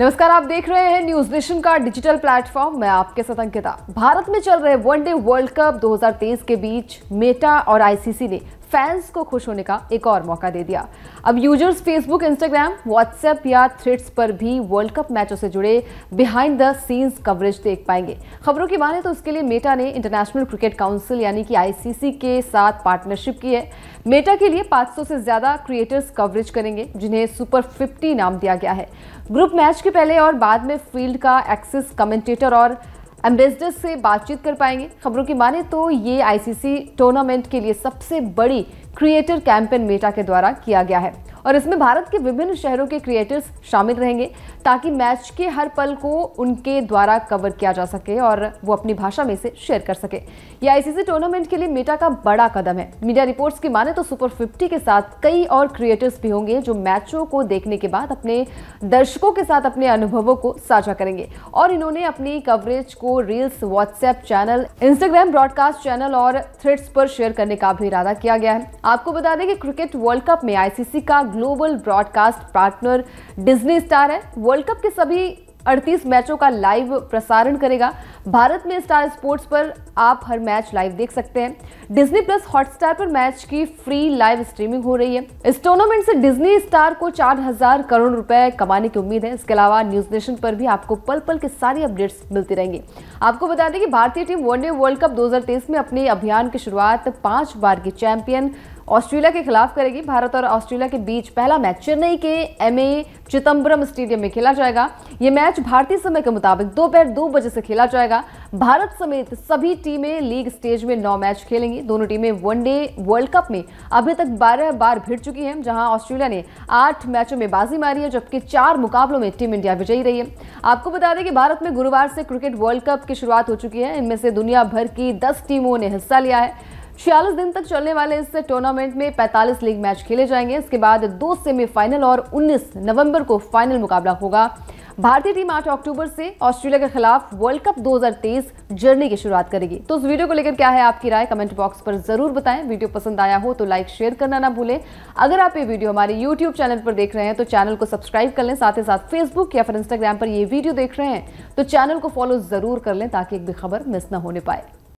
नमस्कार आप देख रहे हैं न्यूज नेशन का डिजिटल प्लेटफॉर्म मैं आपके साथ अंकिता भारत में चल रहे वनडे वर्ल्ड कप 2023 के बीच मेटा और आईसीसी ने फैंस को खुश होने का एक और मौका दे दिया अब यूजर्स फेसबुक इंस्टाग्राम व्हाट्सएप या थ्रेड्स पर भी वर्ल्ड कप मैचों से जुड़े बिहाइंड द सीन्स कवरेज देख पाएंगे खबरों की माने तो उसके लिए मेटा ने इंटरनेशनल क्रिकेट काउंसिल यानी कि आईसीसी के साथ पार्टनरशिप की है मेटा के लिए 500 से ज्यादा क्रिएटर्स कवरेज करेंगे जिन्हें सुपर 50 नाम दिया गया है ग्रुप मैच के पहले और बाद में फील्ड का एक्सेस कमेंटेटर और एम्बेसडर से बातचीत कर पाएंगे खबरों की माने तो ये आईसीसी टूर्नामेंट के लिए सबसे बड़ी क्रिएटर कैंपेन मेटा के द्वारा किया गया है और इसमें भारत के विभिन्न शहरों के क्रिएटर्स शामिल रहेंगे ताकि मैच के हर पल को उनके द्वारा कवर किया जा सके और वो अपनी भाषा में से शेयर कर सके यह आईसीसी टूर्नामेंट के लिए मेटा का बड़ा कदम है मीडिया रिपोर्ट्स की माने तो सुपर फिफ्टी के साथ कई और क्रिएटर्स भी होंगे जो मैचों को देखने के बाद अपने दर्शकों के साथ अपने अनुभवों को साझा करेंगे और इन्होंने अपनी कवरेज को reels WhatsApp channel Instagram broadcast channel और थ्रेड्स पर शेयर करने का भी इरादा किया गया है आपको बता दें कि क्रिकेट वर्ल्ड कप में आईसीसी का global broadcast partner Disney Star है वर्ल्ड कप के सभी 38 मैचों का लाइव प्रसारण करेगा भारत में स्टार स्पोर्ट्स पर आप हर मैच लाइव देख सकते हैं डिज्नी प्लस हॉटस्टार पर मैच की फ्री लाइव स्ट्रीमिंग हो रही है इस टूर्नामेंट से डिज्नी स्टार को 4000 करोड़ रुपए कमाने की उम्मीद है इसके अलावा न्यूज नेशन पर भी आपको पल पल के सारी अपडेट्स मिलती रहेंगी आपको बता दें कि भारतीय टीम वनडे वर्ल्ड कप दो में अपने अभियान की शुरुआत पांच बार की चैंपियन ऑस्ट्रेलिया के खिलाफ करेगी भारत और ऑस्ट्रेलिया के बीच पहला मैच चेन्नई के एम ए चिदम्बरम स्टेडियम में खेला जाएगा ये मैच भारतीय समय के मुताबिक दोपहर दो बजे से खेला जाएगा भारत समेत सभी टीमें लीग स्टेज में नौ मैच खेलेंगी दोनों टीमें वनडे वर्ल्ड कप में अभी तक बारह बार भिड़ चुकी हैं जहां ऑस्ट्रेलिया ने आठ मैचों में बाजी मारी है जबकि चार मुकाबलों में टीम इंडिया विजयी रही है आपको बता दें कि भारत में गुरुवार से क्रिकेट वर्ल्ड कप की शुरुआत हो चुकी है इनमें से दुनिया भर की दस टीमों ने हिस्सा लिया है छियालीस दिन तक चलने वाले इस टूर्नामेंट में 45 लीग मैच खेले जाएंगे इसके बाद दो सेमीफाइनल और 19 नवंबर को फाइनल मुकाबला होगा भारतीय टीम 8 अक्टूबर से ऑस्ट्रेलिया के खिलाफ वर्ल्ड कप 2023 जर्नी की शुरुआत करेगी तो इस वीडियो को लेकर क्या है आपकी राय कमेंट बॉक्स पर जरूर बताएं वीडियो पसंद आया हो तो लाइक शेयर करना ना भूलें अगर आप ये वीडियो हमारे यूट्यूब चैनल पर देख रहे हैं तो चैनल को सब्सक्राइब कर लें साथ ही साथ फेसबुक या फिर इंस्टाग्राम पर ये वीडियो देख रहे हैं तो चैनल को फॉलो जरूर कर लें ताकि एक भी खबर मिस ना होने पाए